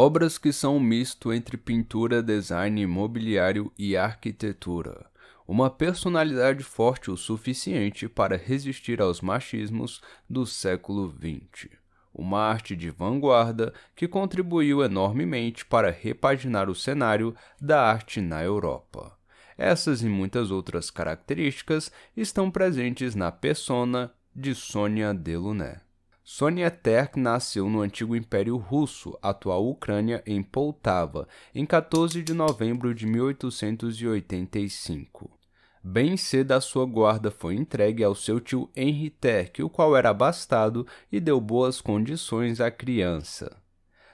Obras que são um misto entre pintura, design, mobiliário e arquitetura. Uma personalidade forte o suficiente para resistir aos machismos do século XX. Uma arte de vanguarda que contribuiu enormemente para repaginar o cenário da arte na Europa. Essas e muitas outras características estão presentes na persona de Sônia Deluné. Sonia Terk nasceu no antigo Império Russo, atual Ucrânia, em Poltava, em 14 de novembro de 1885. Bem cedo a sua guarda foi entregue ao seu tio Henry Terk, o qual era abastado e deu boas condições à criança.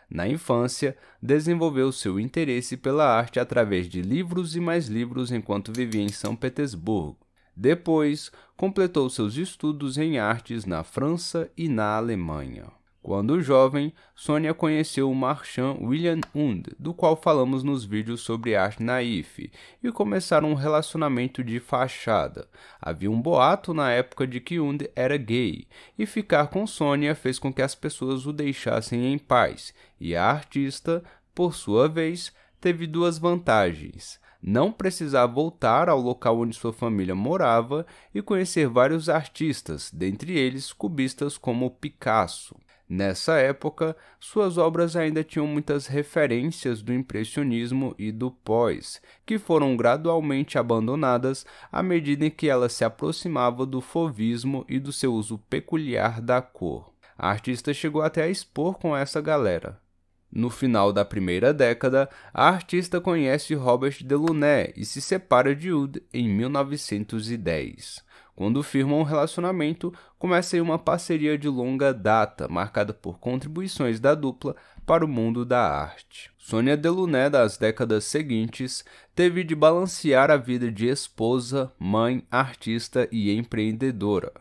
Na infância, desenvolveu seu interesse pela arte através de livros e mais livros enquanto vivia em São Petersburgo. Depois, completou seus estudos em artes na França e na Alemanha. Quando jovem, Sônia conheceu o marchand William Hund, do qual falamos nos vídeos sobre arte naif, e começaram um relacionamento de fachada. Havia um boato na época de que Hund era gay, e ficar com Sônia fez com que as pessoas o deixassem em paz, e a artista, por sua vez, teve duas vantagens não precisar voltar ao local onde sua família morava e conhecer vários artistas, dentre eles cubistas como Picasso. Nessa época, suas obras ainda tinham muitas referências do impressionismo e do pós, que foram gradualmente abandonadas à medida em que ela se aproximava do fovismo e do seu uso peculiar da cor. A artista chegou até a expor com essa galera, no final da primeira década, a artista conhece Robert Delaunay e se separa de Wood em 1910. Quando firmam um relacionamento, começa uma parceria de longa data, marcada por contribuições da dupla para o mundo da arte. Sônia Delaunay, das décadas seguintes, teve de balancear a vida de esposa, mãe, artista e empreendedora.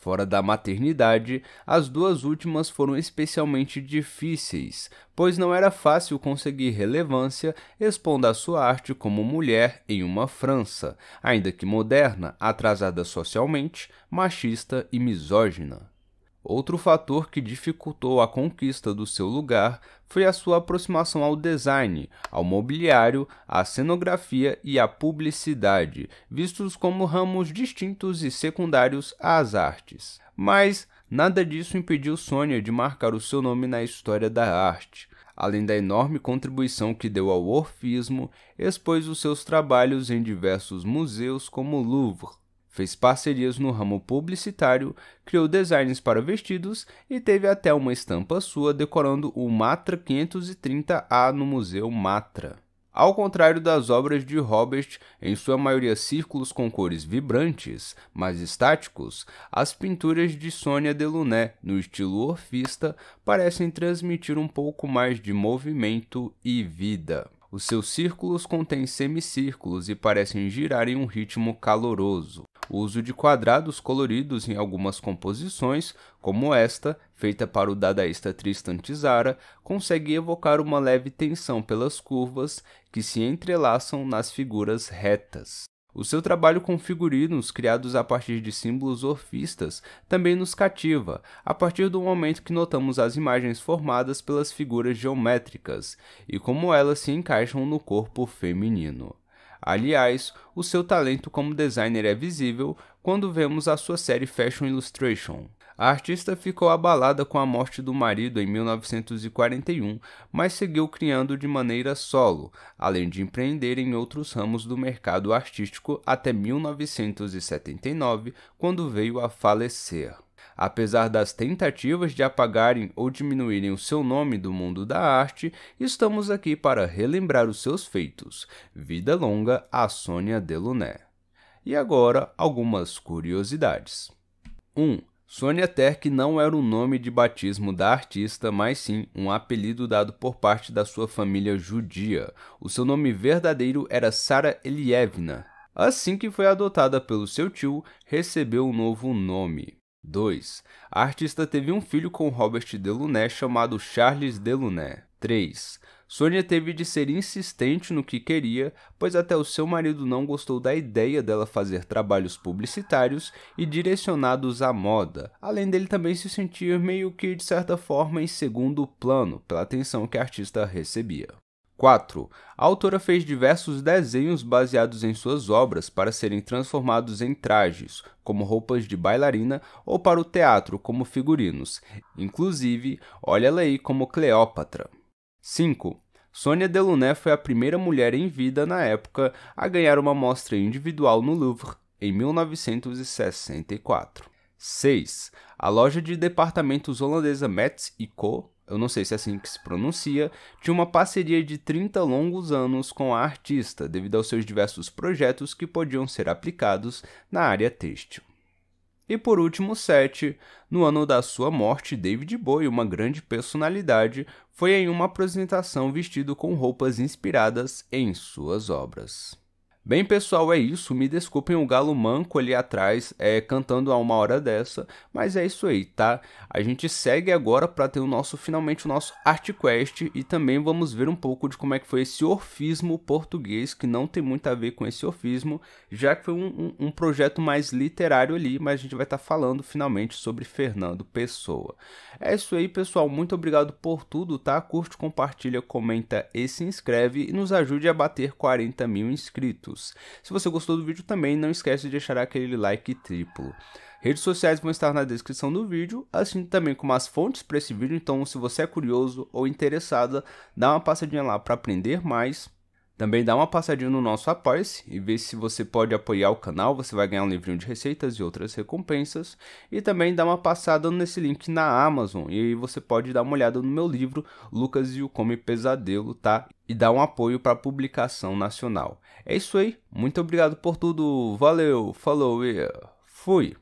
Fora da maternidade, as duas últimas foram especialmente difíceis, pois não era fácil conseguir relevância expondo a sua arte como mulher em uma França, ainda que moderna, atrasada socialmente, machista e misógina. Outro fator que dificultou a conquista do seu lugar foi a sua aproximação ao design, ao mobiliário, à cenografia e à publicidade, vistos como ramos distintos e secundários às artes. Mas nada disso impediu Sônia de marcar o seu nome na história da arte. Além da enorme contribuição que deu ao orfismo, expôs os seus trabalhos em diversos museus como o Louvre, Fez parcerias no ramo publicitário, criou designs para vestidos e teve até uma estampa sua decorando o Matra 530A no Museu Matra. Ao contrário das obras de Robert, em sua maioria círculos com cores vibrantes, mas estáticos, as pinturas de Sônia Deluné, no estilo orfista, parecem transmitir um pouco mais de movimento e vida. Os seus círculos contêm semicírculos e parecem girar em um ritmo caloroso. O uso de quadrados coloridos em algumas composições, como esta, feita para o dadaísta Tristan Tzara, consegue evocar uma leve tensão pelas curvas que se entrelaçam nas figuras retas. O seu trabalho com figurinos criados a partir de símbolos orfistas também nos cativa, a partir do momento que notamos as imagens formadas pelas figuras geométricas e como elas se encaixam no corpo feminino. Aliás, o seu talento como designer é visível quando vemos a sua série Fashion Illustration. A artista ficou abalada com a morte do marido em 1941, mas seguiu criando de maneira solo, além de empreender em outros ramos do mercado artístico até 1979, quando veio a falecer. Apesar das tentativas de apagarem ou diminuírem o seu nome do mundo da arte, estamos aqui para relembrar os seus feitos. Vida longa a Sônia Deluné. E agora, algumas curiosidades. 1. Um, Sônia Terk não era o nome de batismo da artista, mas sim um apelido dado por parte da sua família judia. O seu nome verdadeiro era Sara Elievna. Assim que foi adotada pelo seu tio, recebeu um novo nome. 2. A artista teve um filho com Robert Delunay chamado Charles Delunay. 3. Sônia teve de ser insistente no que queria, pois até o seu marido não gostou da ideia dela fazer trabalhos publicitários e direcionados à moda, além dele também se sentir meio que de certa forma em segundo plano pela atenção que a artista recebia. 4. A autora fez diversos desenhos baseados em suas obras para serem transformados em trajes, como roupas de bailarina, ou para o teatro, como figurinos. Inclusive, olha la aí como Cleópatra. 5. Sônia Deluné foi a primeira mulher em vida na época a ganhar uma mostra individual no Louvre em 1964. 6. A loja de departamentos holandesa Metz Co eu não sei se é assim que se pronuncia, tinha uma parceria de 30 longos anos com a artista, devido aos seus diversos projetos que podiam ser aplicados na área têxtil. E por último, 7. No ano da sua morte, David Bowie, uma grande personalidade, foi em uma apresentação vestido com roupas inspiradas em suas obras. Bem, pessoal, é isso. Me desculpem o galo manco ali atrás, é, cantando a uma hora dessa, mas é isso aí, tá? A gente segue agora para ter o nosso, finalmente, o nosso Art Quest e também vamos ver um pouco de como é que foi esse orfismo português, que não tem muito a ver com esse orfismo, já que foi um, um, um projeto mais literário ali, mas a gente vai estar tá falando finalmente sobre Fernando Pessoa. É isso aí, pessoal. Muito obrigado por tudo, tá? Curte, compartilha, comenta e se inscreve e nos ajude a bater 40 mil inscritos. Se você gostou do vídeo também, não esquece de deixar aquele like triplo. Redes sociais vão estar na descrição do vídeo, assim também como as fontes para esse vídeo, então se você é curioso ou interessada, dá uma passadinha lá para aprender mais também dá uma passadinha no nosso Apoia-se e vê se você pode apoiar o canal, você vai ganhar um livrinho de receitas e outras recompensas. E também dá uma passada nesse link na Amazon e aí você pode dar uma olhada no meu livro Lucas e o Come Pesadelo, tá? E dar um apoio para a publicação nacional. É isso aí, muito obrigado por tudo, valeu, falou e fui!